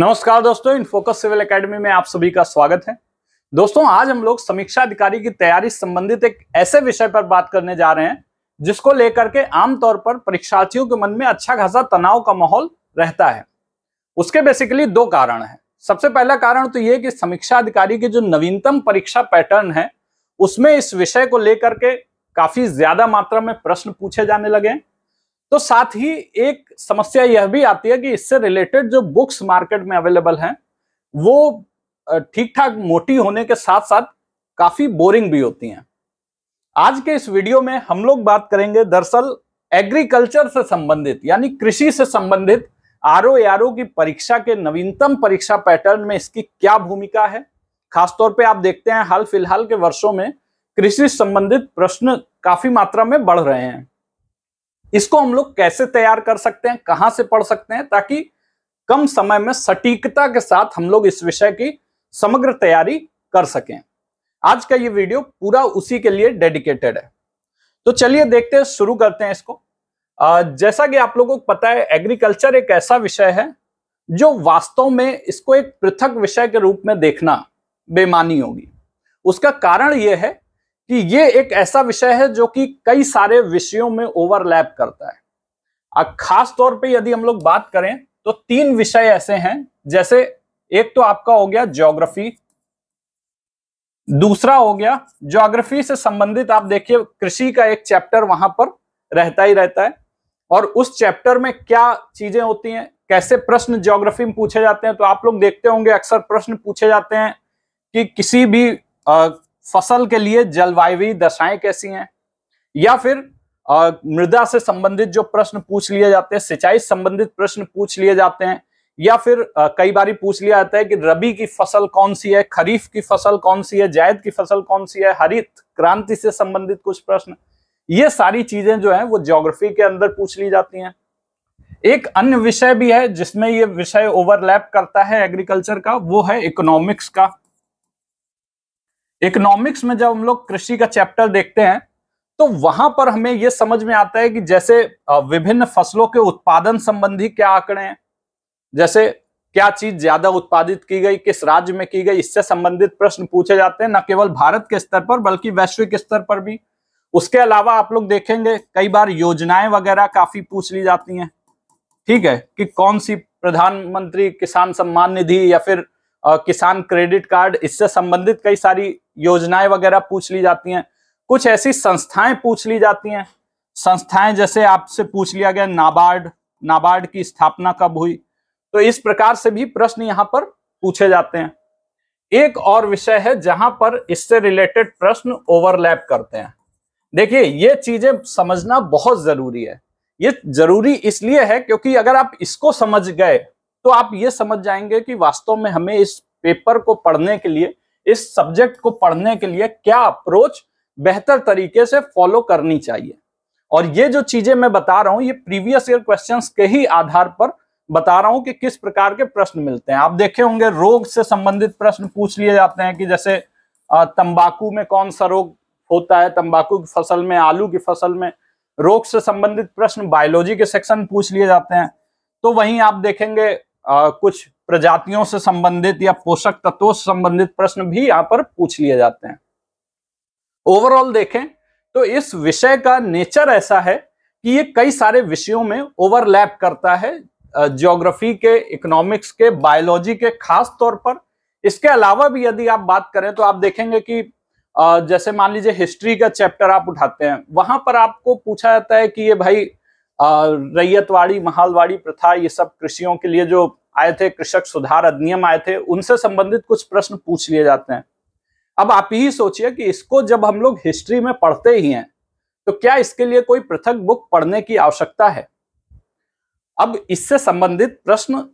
नमस्कार दोस्तों in focus civil academy में आप सभी का स्वागत है दोस्तों आज हम लोग समीक्षा अधिकारी की तैयारी संबंधित एक ऐसे विषय पर बात करने जा रहे हैं जिसको लेकर के आमतौर पर परीक्षार्थियों के मन में अच्छा खासा तनाव का माहौल रहता है उसके बेसिकली दो कारण है सबसे पहला कारण तो ये कि समीक्षा अधिकारी की जो नवीनतम परीक्षा पैटर्न है उसमें इस विषय को लेकर के काफी ज्यादा मात्रा में प्रश्न पूछे जाने लगे हैं तो साथ ही एक समस्या यह भी आती है कि इससे रिलेटेड जो बुक्स मार्केट में अवेलेबल हैं वो ठीक ठाक मोटी होने के साथ साथ काफी बोरिंग भी होती हैं आज के इस वीडियो में हम लोग बात करेंगे दरअसल एग्रीकल्चर से संबंधित यानी कृषि से संबंधित आर ओ की परीक्षा के नवीनतम परीक्षा पैटर्न में इसकी क्या भूमिका है खासतौर पे आप देखते हैं हाल फिलहाल के वर्षों में कृषि संबंधित प्रश्न काफी मात्रा में बढ़ रहे हैं इसको हम लोग कैसे तैयार कर सकते हैं कहां से पढ़ सकते हैं ताकि कम समय में सटीकता के साथ हम लोग इस विषय की समग्र तैयारी कर सकें आज का ये वीडियो पूरा उसी के लिए डेडिकेटेड है तो चलिए देखते हैं शुरू करते हैं इसको जैसा कि आप लोगों को पता है एग्रीकल्चर एक ऐसा विषय है जो वास्तव में इसको एक पृथक विषय के रूप में देखना बेमानी होगी उसका कारण यह है कि ये एक ऐसा विषय है जो कि कई सारे विषयों में ओवरलैप करता है खास तौर पे यदि हम लोग बात करें तो तीन विषय ऐसे हैं जैसे एक तो आपका हो गया ज्योग्राफी दूसरा हो गया ज्योग्राफी से संबंधित आप देखिए कृषि का एक चैप्टर वहां पर रहता ही रहता है और उस चैप्टर में क्या चीजें होती हैं कैसे प्रश्न ज्योग्राफी में पूछे जाते हैं तो आप लोग देखते होंगे अक्सर प्रश्न पूछे जाते हैं कि किसी भी आ, फसल के लिए जलवायु दशाएं कैसी हैं या फिर मृदा से संबंधित जो प्रश्न पूछ लिए जाते हैं सिंचाई संबंधित प्रश्न पूछ लिए जाते हैं या फिर कई बार पूछ लिया जाता है कि रबी की फसल कौन सी है खरीफ की फसल कौन सी है जायद की फसल कौन सी है हरित क्रांति से संबंधित कुछ प्रश्न ये सारी चीजें जो है वो ज्योग्राफी के अंदर पूछ ली जाती हैं एक अन्य विषय भी है जिसमें ये विषय ओवरलैप करता है एग्रीकल्चर का वो है इकोनॉमिक्स का इकोनॉमिक्स में जब हम लोग कृषि का चैप्टर देखते हैं तो वहां पर हमें यह समझ में आता है कि जैसे विभिन्न फसलों के उत्पादन संबंधी क्या आंकड़े हैं जैसे क्या चीज ज्यादा उत्पादित की गई किस राज्य में की गई इससे संबंधित प्रश्न पूछे जाते हैं न केवल भारत के स्तर पर बल्कि वैश्विक स्तर पर भी उसके अलावा आप लोग देखेंगे कई बार योजनाएं वगैरह काफी पूछ ली जाती हैं ठीक है कि कौन सी प्रधानमंत्री किसान सम्मान निधि या फिर किसान क्रेडिट कार्ड इससे संबंधित कई सारी योजनाएं वगैरह पूछ ली जाती हैं कुछ ऐसी संस्थाएं पूछ ली जाती हैं संस्थाएं जैसे आपसे पूछ लिया गया नाबार्ड नाबार्ड की स्थापना कब हुई तो इस प्रकार से भी प्रश्न यहाँ पर पूछे जाते हैं एक और विषय है जहां पर इससे रिलेटेड प्रश्न ओवरलैप करते हैं देखिए ये चीजें समझना बहुत जरूरी है ये जरूरी इसलिए है क्योंकि अगर आप इसको समझ गए तो आप ये समझ जाएंगे कि वास्तव में हमें इस पेपर को पढ़ने के लिए इस सब्जेक्ट को पढ़ने के लिए क्या अप्रोच बेहतर तरीके से फॉलो करनी चाहिए और ये जो चीजें मैं बता रहा हूं ये प्रीवियस ईयर क्वेश्चंस के ही आधार पर बता रहा हूं कि किस प्रकार के प्रश्न मिलते हैं आप देखे होंगे रोग से संबंधित प्रश्न पूछ लिए जाते हैं कि जैसे तंबाकू में कौन सा रोग होता है तंबाकू की फसल में आलू की फसल में रोग से संबंधित प्रश्न बायोलॉजी के सेक्शन पूछ लिए जाते हैं तो वहीं आप देखेंगे आ, कुछ प्रजातियों से संबंधित या पोषक तत्वों से संबंधित प्रश्न भी यहाँ पर पूछ लिए जाते हैं ओवरऑल देखें तो इस विषय का नेचर ऐसा है कि ये कई सारे विषयों में ओवरलैप करता है ज्योग्राफी के इकोनॉमिक्स के बायोलॉजी के खास तौर पर इसके अलावा भी यदि आप बात करें तो आप देखेंगे कि जैसे मान लीजिए हिस्ट्री का चैप्टर आप उठाते हैं वहां पर आपको पूछा जाता है कि ये भाई रैयतवाड़ी महालवाड़ी प्रथा ये सब कृषियों के लिए जो आए थे कृषक सुधार अधिनियम आए थे उनसे संबंधित कुछ प्रश्न पूछ लिए जाते हैं अब आप ही सोचिए कि इसको जब हम लोग हिस्ट्री में पढ़ते ही हैं तो क्या इसके लिए कोई पृथक बुक पढ़ने की आवश्यकता है अब इससे संबंधित प्रश्न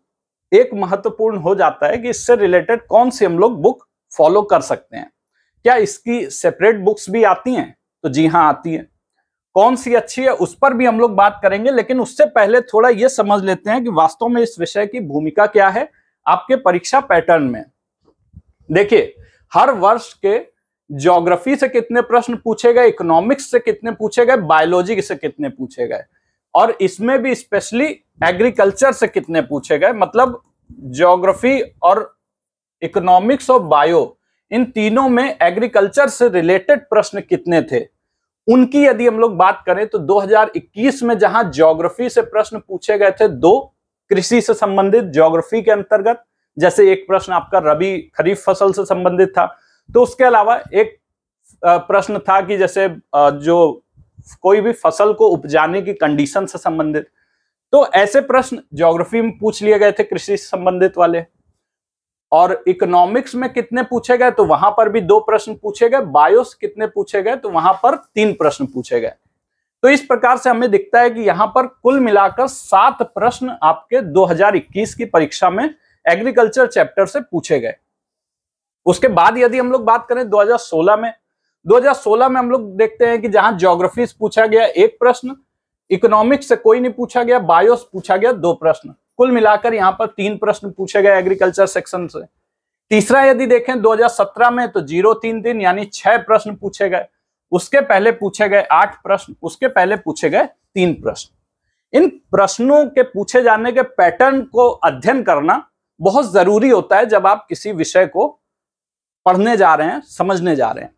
एक महत्वपूर्ण हो जाता है कि इससे रिलेटेड कौन सी हम लोग बुक फॉलो कर सकते हैं क्या इसकी सेपरेट बुक्स भी आती हैं तो जी हाँ आती हैं कौन सी अच्छी है उस पर भी हम लोग बात करेंगे लेकिन उससे पहले थोड़ा ये समझ लेते हैं कि वास्तव में इस विषय की भूमिका क्या है आपके परीक्षा पैटर्न में देखिए हर वर्ष के ज्योग्राफी से कितने प्रश्न पूछे गए इकोनॉमिक्स से कितने पूछे गए बायोलॉजी से कितने पूछे गए और इसमें भी स्पेशली एग्रीकल्चर से कितने पूछे गए मतलब ज्योग्राफी और इकोनॉमिक्स और बायो इन तीनों में एग्रीकल्चर से रिलेटेड प्रश्न कितने थे उनकी यदि हम लोग बात करें तो 2021 में जहां ज्योग्राफी से प्रश्न पूछे गए थे दो कृषि से संबंधित ज्योग्राफी के अंतर्गत जैसे एक प्रश्न आपका रबी खरीफ फसल से संबंधित था तो उसके अलावा एक प्रश्न था कि जैसे जो कोई भी फसल को उपजाने की कंडीशन से संबंधित तो ऐसे प्रश्न ज्योग्राफी में पूछ लिए गए थे कृषि से संबंधित वाले और इकोनॉमिक्स में कितने पूछे गए तो वहां पर भी दो प्रश्न पूछे गए बायोस कितने पूछे गए तो वहां पर तीन प्रश्न पूछे गए तो इस प्रकार से हमें दिखता है कि यहाँ पर कुल मिलाकर सात प्रश्न आपके 2021 की परीक्षा में एग्रीकल्चर चैप्टर से पूछे गए उसके बाद यदि हम लोग बात करें 2016 में 2016 में हम लोग देखते हैं कि जहां ज्योग्राफी पूछा गया एक प्रश्न इकोनॉमिक्स से कोई नहीं पूछा गया बायोस पूछा गया दो प्रश्न कुल मिलाकर यहाँ पर तीन प्रश्न पूछे गए एग्रीकल्चर सेक्शन से तीसरा यदि देखें 2017 में तो जीरो तीन दिन यानी छह प्रश्न पूछे गए उसके पहले पूछे गए आठ प्रश्न उसके पहले पूछे गए तीन प्रश्न इन प्रश्नों के पूछे जाने के पैटर्न को अध्ययन करना बहुत जरूरी होता है जब आप किसी विषय को पढ़ने जा रहे हैं समझने जा रहे हैं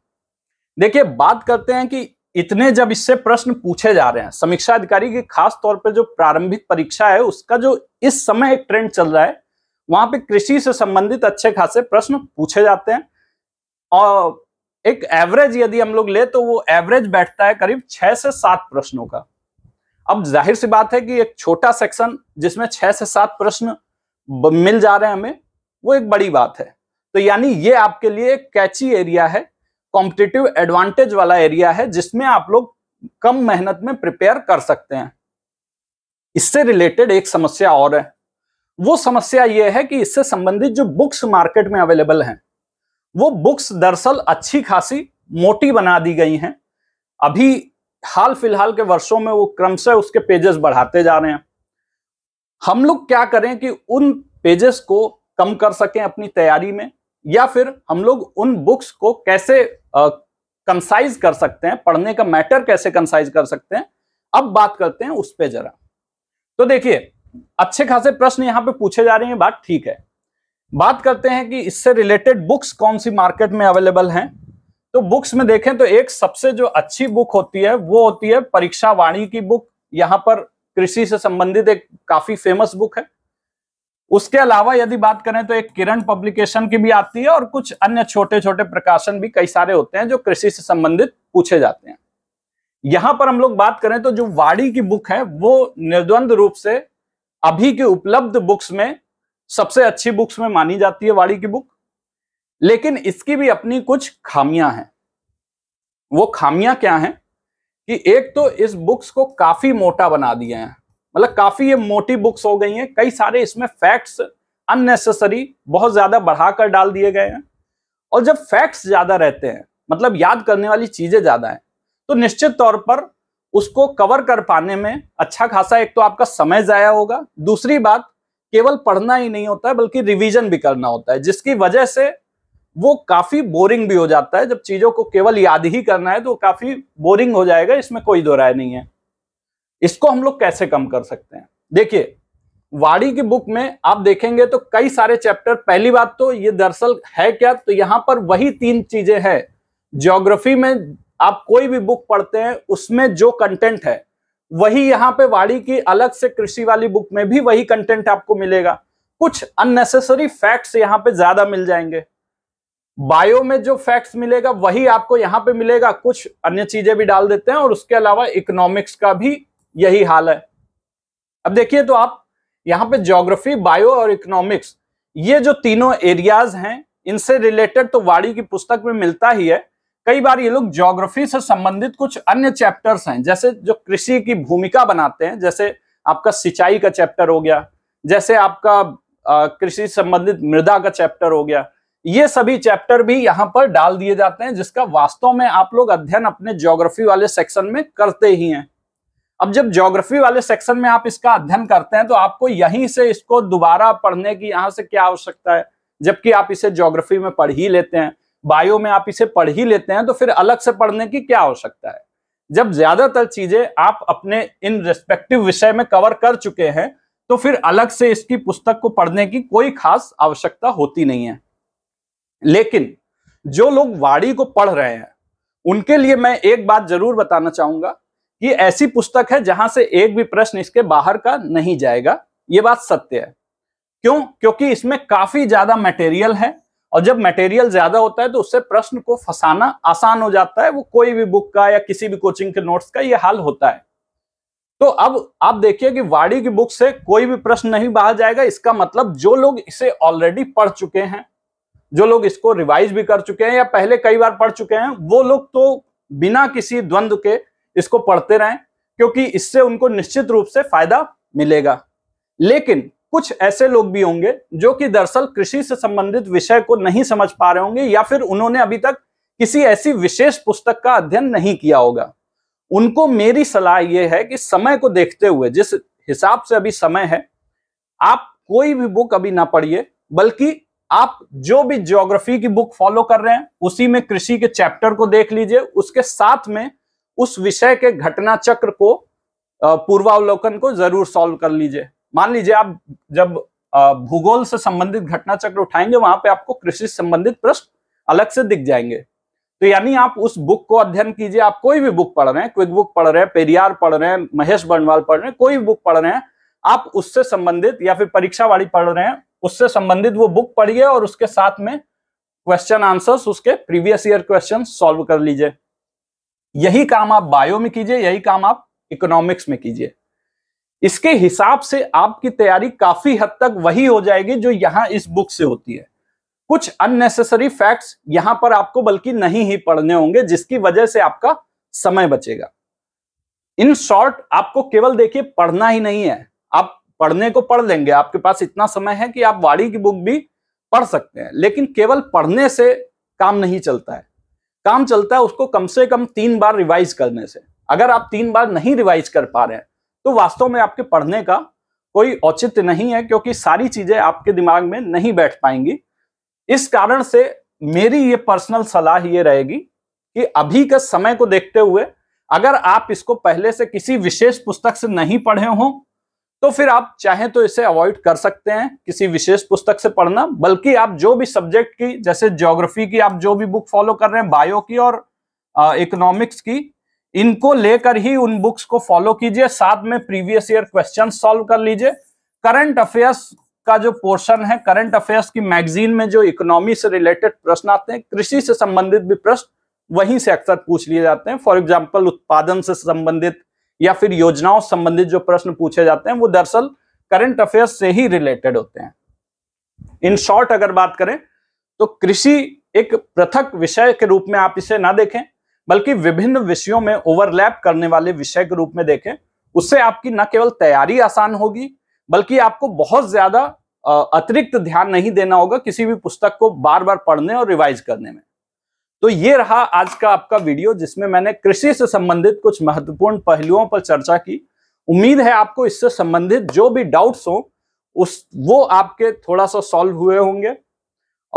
देखिए बात करते हैं कि इतने जब इससे प्रश्न पूछे जा रहे हैं समीक्षा अधिकारी की खास तौर पर जो प्रारंभिक परीक्षा है उसका जो इस समय एक ट्रेंड चल रहा है वहां पे कृषि से संबंधित अच्छे खासे प्रश्न पूछे जाते हैं और एक एवरेज यदि हम लोग ले तो वो एवरेज बैठता है करीब छह से सात प्रश्नों का अब जाहिर सी बात है कि एक छोटा सेक्शन जिसमें छह से सात प्रश्न मिल जा रहे हैं हमें वो एक बड़ी बात है तो यानी ये आपके लिए कैची एरिया है कॉम्पिटेटिव एडवांटेज वाला एरिया है जिसमें आप लोग कम मेहनत में प्रिपेयर कर सकते हैं इससे रिलेटेड एक समस्या और है वो समस्या ये है कि इससे संबंधित जो बुक्स मार्केट में अवेलेबल हैं वो बुक्स दरअसल अच्छी खासी मोटी बना दी गई हैं अभी हाल फिलहाल के वर्षों में वो क्रमशः उसके पेजेस बढ़ाते जा रहे हैं हम लोग क्या करें कि उन पेजेस को कम कर सकें अपनी तैयारी में या फिर हम लोग उन बुक्स को कैसे कंसाइज कर सकते हैं पढ़ने का मैटर कैसे कंसाइज कर सकते हैं अब बात करते हैं उस पर जरा तो देखिए अच्छे खासे प्रश्न यहां पे पूछे जा रहे हैं बात ठीक है बात करते हैं कि इससे रिलेटेड बुक्स कौन सी मार्केट में अवेलेबल हैं तो बुक्स में देखें तो एक सबसे जो अच्छी बुक होती है वो होती है परीक्षा वाणी की बुक यहां पर कृषि से संबंधित एक काफी फेमस बुक है उसके अलावा यदि बात करें तो एक किरण पब्लिकेशन की भी आती है और कुछ अन्य छोटे छोटे प्रकाशन भी कई सारे होते हैं जो कृषि से संबंधित पूछे जाते हैं यहां पर हम लोग बात करें तो जो वाड़ी की बुक है वो निर्द्वंद रूप से अभी के उपलब्ध बुक्स में सबसे अच्छी बुक्स में मानी जाती है वाड़ी की बुक लेकिन इसकी भी अपनी कुछ खामियां हैं वो खामियां क्या हैं कि एक तो इस बुक्स को काफी मोटा बना दिया है मतलब काफी ये मोटी बुक्स हो गई हैं कई सारे इसमें फैक्ट्स अननेसेसरी बहुत ज्यादा बढ़ाकर डाल दिए गए हैं और जब फैक्ट्स ज्यादा रहते हैं मतलब याद करने वाली चीजें ज्यादा हैं तो निश्चित तौर पर उसको कवर कर पाने में अच्छा खासा एक तो आपका समय जाया होगा दूसरी बात केवल पढ़ना ही नहीं होता है बल्कि रिवीजन भी करना होता है जिसकी वजह से वो काफी बोरिंग भी हो जाता है जब चीजों को केवल याद ही करना है तो काफी बोरिंग हो जाएगा इसमें कोई दो राय नहीं है इसको हम लोग कैसे कम कर सकते हैं देखिए वाड़ी की बुक में आप देखेंगे तो कई सारे चैप्टर पहली बात तो ये दरअसल है क्या तो यहाँ पर वही तीन चीजें हैं ज्योग्राफी में आप कोई भी बुक पढ़ते हैं उसमें जो कंटेंट है वही यहाँ पे वाड़ी की अलग से कृषि वाली बुक में भी वही कंटेंट आपको मिलेगा कुछ अननेसेसरी फैक्ट्स यहाँ पे ज्यादा मिल जाएंगे बायो में जो फैक्ट्स मिलेगा वही आपको यहाँ पे मिलेगा कुछ अन्य चीजें भी डाल देते हैं और उसके अलावा इकोनॉमिक्स का भी यही हाल है अब देखिए तो आप यहाँ पे ज्योग्राफी बायो और इकोनॉमिक्स ये जो तीनों एरियाज हैं इनसे रिलेटेड तो वाड़ी की पुस्तक में मिलता ही है कई बार ये लोग ज्योग्राफी से संबंधित कुछ अन्य चैप्टर्स हैं जैसे जो कृषि की भूमिका बनाते हैं जैसे आपका सिंचाई का चैप्टर हो गया जैसे आपका कृषि संबंधित मृदा का चैप्टर हो गया ये सभी चैप्टर भी यहाँ पर डाल दिए जाते हैं जिसका वास्तव में आप लोग अध्ययन अपने ज्योग्राफी वाले सेक्शन में करते ही हैं अब जब ज्योग्राफी वाले सेक्शन में आप इसका अध्ययन करते हैं तो आपको यहीं से इसको दोबारा पढ़ने की यहां से क्या आवश्यकता है जबकि आप इसे ज्योग्राफी में पढ़ ही लेते हैं बायो में आप इसे पढ़ ही लेते हैं तो फिर अलग से पढ़ने की क्या आवश्यकता है जब ज्यादातर चीजें आप अपने इन रेस्पेक्टिव विषय में कवर कर चुके हैं तो फिर अलग से इसकी पुस्तक को पढ़ने की कोई खास आवश्यकता होती नहीं है लेकिन जो लोग वाणी को पढ़ रहे हैं उनके लिए मैं एक बात जरूर बताना चाहूंगा ये ऐसी पुस्तक है जहां से एक भी प्रश्न इसके बाहर का नहीं जाएगा ये बात सत्य है क्यों क्योंकि इसमें काफी ज्यादा मटेरियल है और जब मटेरियल ज्यादा होता है तो उससे प्रश्न को फंसाना आसान हो जाता है वो कोई भी बुक का या किसी भी कोचिंग के नोट्स का ये हाल होता है तो अब आप देखिए कि वाड़ी की बुक से कोई भी प्रश्न नहीं बाहर जाएगा इसका मतलब जो लोग इसे ऑलरेडी पढ़ चुके हैं जो लोग इसको रिवाइज भी कर चुके हैं या पहले कई बार पढ़ चुके हैं वो लोग तो बिना किसी द्वंद्व के इसको पढ़ते रहें क्योंकि इससे उनको निश्चित रूप से फायदा मिलेगा लेकिन कुछ ऐसे लोग भी होंगे जो कि दरअसल कृषि से संबंधित विषय को नहीं समझ पा रहे होंगे या फिर उन्होंने अभी तक किसी ऐसी विशेष पुस्तक का अध्ययन नहीं किया होगा उनको मेरी सलाह यह है कि समय को देखते हुए जिस हिसाब से अभी समय है आप कोई भी बुक अभी ना पढ़िए बल्कि आप जो भी ज्योग्राफी की बुक फॉलो कर रहे हैं उसी में कृषि के चैप्टर को देख लीजिए उसके साथ में उस विषय के घटना चक्र को पूर्वावलोकन को जरूर सॉल्व कर लीजिए मान लीजिए आप जब भूगोल से संबंधित घटना चक्र उठाएंगे वहां पे आपको कृषि संबंधित प्रश्न अलग से दिख जाएंगे तो यानी आप उस बुक को अध्ययन कीजिए आप कोई भी बुक पढ़ रहे हैं क्विक बुक पढ़ रहे हैं पेरियार पढ़ रहे हैं महेश बनवाल पढ़ रहे हैं कोई भी बुक पढ़ रहे हैं आप उससे संबंधित या फिर परीक्षा वाली पढ़ रहे हैं उससे संबंधित वो बुक पढ़िए और उसके साथ में क्वेश्चन आंसर्स उसके प्रीवियस ईयर क्वेश्चन सॉल्व कर लीजिए यही काम आप बायो में कीजिए यही काम आप इकोनॉमिक्स में कीजिए इसके हिसाब से आपकी तैयारी काफी हद तक वही हो जाएगी जो यहां इस बुक से होती है कुछ अननेसेसरी फैक्ट्स यहां पर आपको बल्कि नहीं ही पढ़ने होंगे जिसकी वजह से आपका समय बचेगा इन शॉर्ट आपको केवल देखिए पढ़ना ही नहीं है आप पढ़ने को पढ़ लेंगे आपके पास इतना समय है कि आप वाड़ी की बुक भी पढ़ सकते हैं लेकिन केवल पढ़ने से काम नहीं चलता है काम चलता है उसको कम से कम तीन बार रिवाइज करने से अगर आप तीन बार नहीं रिवाइज कर पा रहे हैं तो वास्तव में आपके पढ़ने का कोई औचित्य नहीं है क्योंकि सारी चीजें आपके दिमाग में नहीं बैठ पाएंगी इस कारण से मेरी ये पर्सनल सलाह ये रहेगी कि अभी के समय को देखते हुए अगर आप इसको पहले से किसी विशेष पुस्तक से नहीं पढ़े हों तो फिर आप चाहें तो इसे अवॉइड कर सकते हैं किसी विशेष पुस्तक से पढ़ना बल्कि आप जो भी सब्जेक्ट की जैसे ज्योग्राफी की आप जो भी बुक फॉलो कर रहे हैं बायो की और इकोनॉमिक्स की इनको लेकर ही उन बुक्स को फॉलो कीजिए साथ में प्रीवियस ईयर क्वेश्चन सॉल्व कर लीजिए करंट अफेयर्स का जो पोर्शन है करंट अफेयर्स की मैगजीन में जो इकोनॉमी से रिलेटेड प्रश्न आते हैं कृषि से संबंधित भी प्रश्न वहीं से अक्सर पूछ लिए जाते हैं फॉर एग्जाम्पल उत्पादन से संबंधित या फिर योजनाओं संबंधित जो प्रश्न पूछे जाते हैं वो दरअसल करंट अफेयर्स से ही रिलेटेड होते हैं इन शॉर्ट अगर बात करें तो कृषि एक पृथक विषय के रूप में आप इसे ना देखें बल्कि विभिन्न विषयों में ओवरलैप करने वाले विषय के रूप में देखें उससे आपकी न केवल तैयारी आसान होगी बल्कि आपको बहुत ज्यादा अतिरिक्त ध्यान नहीं देना होगा किसी भी पुस्तक को बार बार पढ़ने और रिवाइज करने में तो ये रहा आज का आपका वीडियो जिसमें मैंने कृषि से संबंधित कुछ महत्वपूर्ण पहलुओं पर चर्चा की उम्मीद है आपको इससे संबंधित जो भी डाउट्स हो उस वो आपके थोड़ा सा सॉल्व हुए होंगे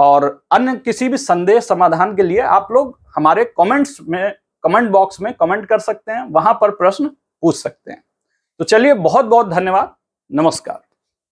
और अन्य किसी भी संदेह समाधान के लिए आप लोग हमारे कमेंट्स में कमेंट बॉक्स में कमेंट कर सकते हैं वहां पर प्रश्न पूछ सकते हैं तो चलिए बहुत बहुत धन्यवाद नमस्कार